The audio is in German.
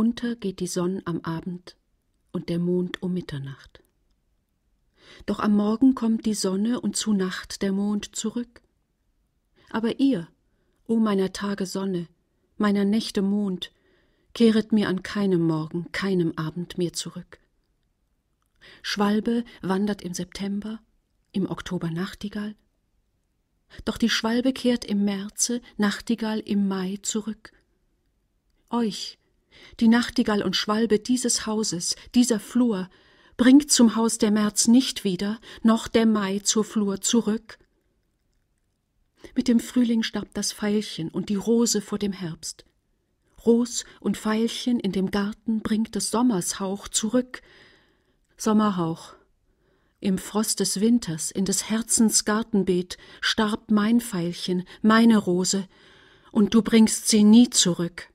Unter geht die Sonne am Abend und der Mond um Mitternacht. Doch am Morgen kommt die Sonne und zu Nacht der Mond zurück. Aber ihr, o meiner Tage Sonne, meiner Nächte Mond, kehret mir an keinem Morgen, keinem Abend mehr zurück. Schwalbe wandert im September, im Oktober Nachtigall. Doch die Schwalbe kehrt im Märze, Nachtigall im Mai zurück. Euch, die Nachtigall und Schwalbe dieses Hauses, dieser Flur, bringt zum Haus der März nicht wieder, noch der Mai zur Flur zurück. Mit dem Frühling starb das Veilchen und die Rose vor dem Herbst. Ros und Veilchen in dem Garten bringt des Sommers Hauch zurück. Sommerhauch, im Frost des Winters, in des Herzens Gartenbeet, starb mein Veilchen, meine Rose, und du bringst sie nie zurück.